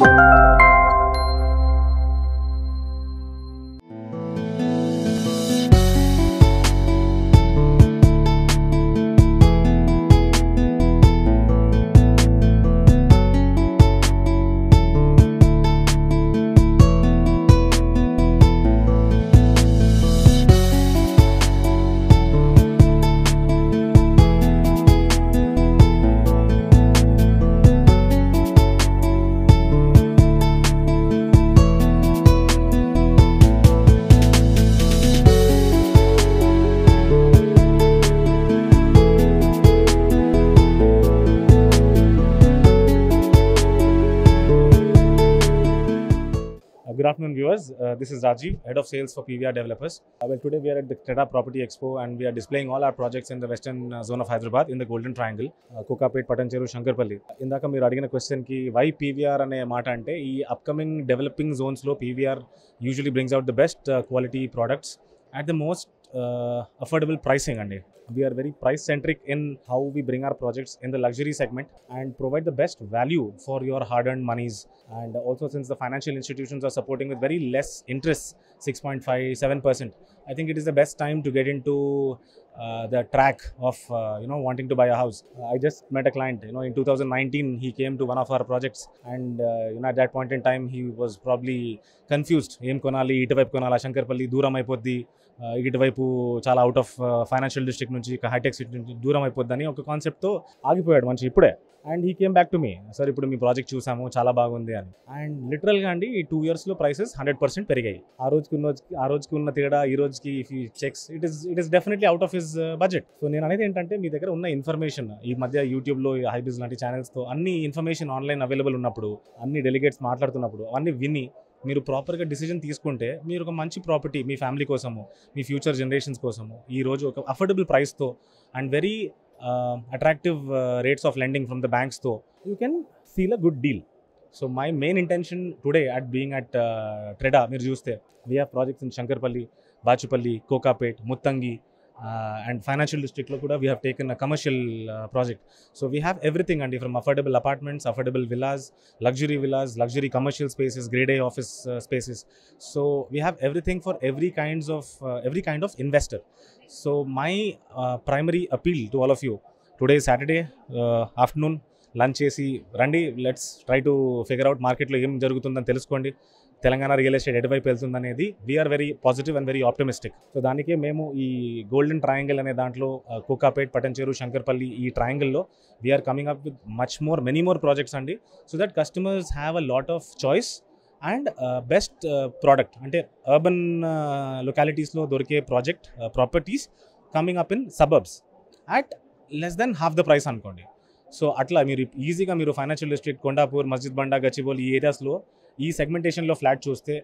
Bye. afternoon, viewers. Uh, this is Rajiv, Head of Sales for PVR Developers. Uh, well, today we are at the Kreda Property Expo and we are displaying all our projects in the western uh, zone of Hyderabad in the Golden Triangle, uh, Kokapet, Patancheru, Shankarpalli. ఇందాక మీరు అడిగిన క్వశ్చన్కి why PVR అనే మాట అంటే upcoming developing developing జోన్స్లో PVR usually brings out the best quality products at the most Uh, affordable pricing and we are very price centric in how we bring our projects in the luxury segment and provide the best value for your hard earned monies and also since the financial institutions are supporting with very less interest 6.57% I think it is the best time to get in to the track of you know no wanting to buy a house I just met a client you know in two thousand nineteen he came to one of our projects and you at that point in time he was probably confused ఏం కొనాలి ఇటువైపు కొనాలి శంకర్పల్లి దూరం అయిపోద్ది ఇటువైపు చాలా out of financial district నుంచి hitech city నుంచి దూరం అయిపోద్ది అని ఒక కాన్సెప్ట్తో ఆగిపోయాడు మంచి ఇప్పుడే and he came back to me sir ఇప్పుడు మీ ప్రాజెక్ట్ చూసాము చాలా బాగుంది అని అండ్ లిటరల్గా అండి ఈ టూ ఇయర్స్లో ప్రైసెస్ హండ్రెడ్ పర్సెంట్ పెరిగాయి ఆ రోజుకి ఉన్న ఆ రోజుకి ఉన్న తేడా ఈ రోజుకి if you checks it is it is definitely out of his budget so నేను అనేది ఏంటంటే మీ దగ్గర ఉన్న ఇన్ఫర్మేషన్ ఈ మధ్య యూట్యూబ్లో హైబీస్ లాంటి ఛానల్స్తో అన్ని ఇన్ఫర్మేషన్ ఆన్లైన్ అవైలబుల్ ఉన్నప్పుడు అన్ని డెలిగేట్స్ మాట్లాడుతున్నప్పుడు అవన్నీ విని మీరు ప్రాపర్గా డిసిజన్ తీసుకుంటే మీరు ఒక మంచి ప్రాపర్టీ మీ ఫ్యామిలీ కోసము మీ ఫ్యూచర్ జనరేషన్స్ కోసము ఈ రోజు ఒక అఫోర్డబుల్ ప్రైస్తో and very attractive rates of lending from the banks though, you can seal a good deal. So my main intention today at being at uh, Treda, Mirjuste, we have projects in Shankarpalli, Bachupalli, Kokapet, Muttangi, Uh, and financial district Lokuda, we have taken a commercial uh, project. So we have everything and from affordable apartments, affordable villas, luxury villas, luxury commercial spaces, grade A office uh, spaces. So we have everything for every kinds of every kind of investor. So my primary appeal to all of you today is Saturday afternoon lunch చేసి రండి let's try to figure out మార్కెట్లో ఏం జరుగుతుందని తెలుసుకోండి Telangana real estate ఎటువైపు వెళ్తుందనేది we're very positive and very optimistic so దానికే మేము ఈ గోల్డెన్ ట్రయాంగిల్ అనే దాంట్లో కోకాపేట్ పటంచేరు శంకర్పల్లి ఈ ట్రయాంగిల్లో we're coming up with much more many more projects అండి so that customers have a lot of choice and best product అంటే అర్బన్ లొకాలిటీస్లో uh, దొరికే project properties coming up in suburbs at less than half the price అనుకోండి సో అట్లా మీరు ఈజీగా మీరు ఫైనాన్షియల్ డిస్ట్రిక్ట్ కొండాపూర్ మస్జిద్ బండా గచ్చిబోలి ఈ ఏరియాస్లో ఈ సెగ్మెంటేషన్లో ఫ్లాట్ చూస్తే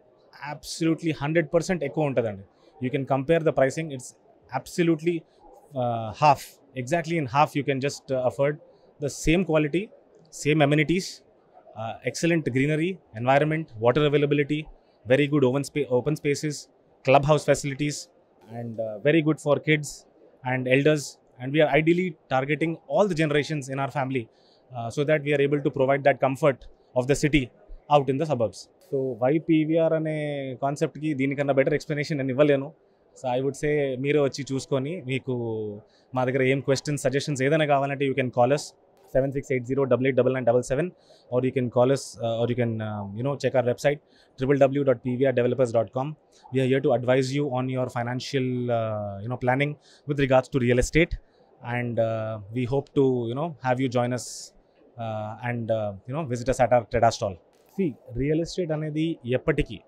అబ్సల్యూట్లీ హండ్రెడ్ పర్సెంట్ ఎక్కువ ఉంటుందండి you can compare the pricing it's absolutely half exactly in half you can just afford the same quality same amenities excellent greenery environment water availability very good oven spa open spaces club house facilities and very good for kids and elders and we are ideally targeting all the generations in our family uh, so that we are able to provide that comfort of the city out in the suburbs. So why PVR అనే కాన్సెప్ట్కి దీనికన్నా better explanation నేను ఇవ్వలేను so I would say మీరే వచ్చి చూసుకొని మీకు మా దగ్గర ఏం క్వశ్చన్స్ సజెషన్స్ ఏదైనా కావాలంటే you can call us Seven six eight zero double eight double nine double seven, or you can call us uh, or you can um, you know check our website www.pvrdevelopers.com we are here to advise you on your financial uh, you know planning with regards to real estate and uh, we hope to you know have you join us uh, and uh, you know visit us at our trade stall see real estate అనేది the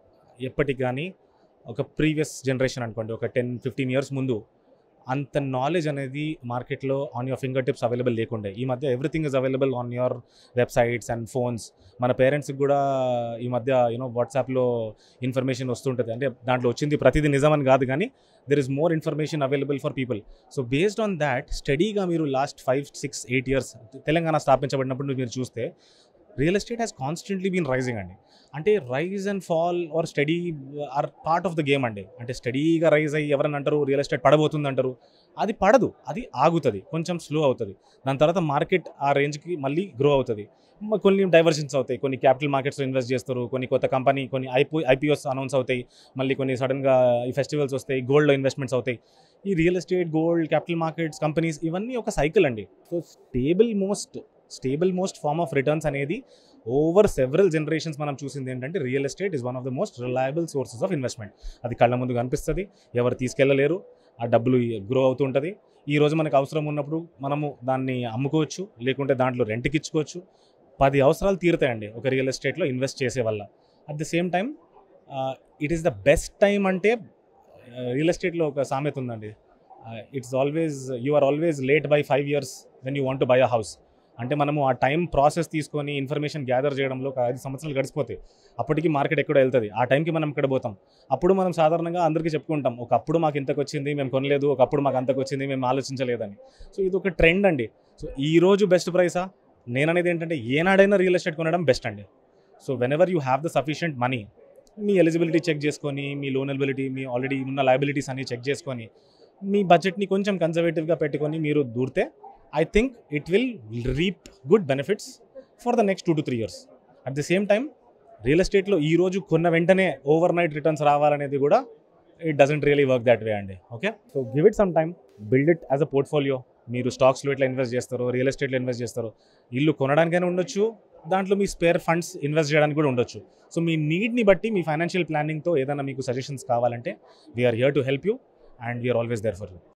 ఎప్పటికి కానీ ఒక previous generation అనుకోండి ఒక ten fifteen years ముందు అంత knowledge అనేది మార్కెట్లో on your finger tips available లేకుండే ఈ మధ్య everything is available on your websites and phones మన పేరెంట్స్కి కూడా ఈ మధ్య యూనో వాట్సాప్లో ఇన్ఫర్మేషన్ వస్తుంటుంది అంటే దాంట్లో వచ్చింది ప్రతిదీ నిజమని కాదు కానీ there is more information available for people so based on that స్టడీగా మీరు last five six eight years Telangana స్థాపించబడినప్పుడు మీరు చూస్తే real estate has constantly been rising అండి అంటే rise and fall are steady are part of the game అండి అంటే స్టడీగా రైజ్ అయ్యి ఎవరైనా అంటారు రియల్ ఎస్టేట్ పడబోతుంది అంటారు అది పడదు అది ఆగుతుంది కొంచెం స్లో అవుతుంది దాని తర్వాత మార్కెట్ ఆ రేంజ్కి మళ్ళీ గ్రో అవుతుంది కొన్ని డైవర్షన్స్ అవుతాయి కొన్ని క్యాపిటల్ మార్కెట్స్లో ఇన్వెస్ట్ చేస్తారు కొన్ని కొత్త కంపెనీ కొన్ని ఐపీ ఐపీఎస్ అనౌన్స్ అవుతాయి మళ్ళీ కొన్ని సడన్గా ఈ ఫెస్టివల్స్ వస్తాయి గోల్డ్లో ఇన్వెస్ట్మెంట్స్ అవుతాయి ఈ real estate gold capital markets companies ఇవన్నీ ఒక సైకిల్ అండి so stable most stable most form of returns అనేది ఓవర్ సెవెరల్ జనరేషన్స్ మనం చూసింది ఏంటంటే real estate is one of the most reliable sources of investment అది కళ్ళ ముందు కనిపిస్తుంది ఎవరు తీసుకెళ్ళలేరు ఆ డబ్బులు గ్రో అవుతుంటుంది రోజు మనకు అవసరం ఉన్నప్పుడు మనము దాన్ని అమ్ముకోవచ్చు లేకుంటే దాంట్లో రెంట్కి ఇచ్చుకోవచ్చు పది అవసరాలు తీరుతాయండి ఒక రియల్ ఎస్టేట్లో ఇన్వెస్ట్ చేసే వల్ల at the same time it is the best time అంటే రియల్ ఎస్టేట్లో ఒక సామెత ఉందండి it's always you are always late by five years when you want to buy a house అంటే మనము ఆ టైం ప్రాసెస్ తీసుకొని ఇన్ఫర్మేషన్ గ్యాదర్ చేయడంలో ఒక ఐదు సంవత్సరాలు గడిచిపోతే అప్పటికి మార్కెట్ ఎక్కడ వెళ్తుంది ఆ టైంకి మనం ఇక్కడ పోతాం అప్పుడు మనం సాధారణంగా అందరికీ చెప్పుకుంటాం ఒకప్పుడు మాకు ఇంతకు వచ్చింది మేము కొనలేదు ఒకప్పుడు మాకు అంతకు వచ్చింది మేము ఆలోచించలేదని సో ఇది ఒక ట్రెండ్ అండి సో ఈ రోజు బెస్ట్ ప్రైసా నేననేది ఏంటంటే ఏనాడైనా రియల్ ఎస్టేట్ కొనడం బెస్ట్ అండి so whenever you have the sufficient money మీ ఎలిజిబిలిటీ చెక్ చేసుకొని మీ లోన్ ఎలిబిలిటీ మీ ఆల్రెడీ ఉన్న లయబిలిటీస్ అన్ని చెక్ చేసుకొని మీ బడ్జెట్ని కొంచెం కన్జర్వేటివ్గా పెట్టుకొని మీరు దూరితే I think it will reap good benefits for the next two to three years at the same time real ఎస్టేట్లో ఈ రోజు కొన్న వెంటనే ఓవర్ నైట్ రిటర్న్స్ రావాలనేది కూడా it doesn't really work that way అండి okay so give it some time build it as a portfolio మీరు స్టాక్స్లో ఇట్లా ఇన్వెస్ట్ చేస్తారు రియల్ ఎస్టేట్లో ఇన్వెస్ట్ చేస్తారు ఇల్లు కొనడానికైనా ఉండొచ్చు దాంట్లో మీ స్పేర్ ఫండ్స్ ఇన్వెస్ట్ చేయడానికి కూడా ఉండొచ్చు సో మీ నీడ్ని బట్టి మీ ఫైనాన్షియల్ ప్లానింగ్తో ఏదైనా మీకు సజెషన్స్ కావాలంటే we're here to help you and we're always there for you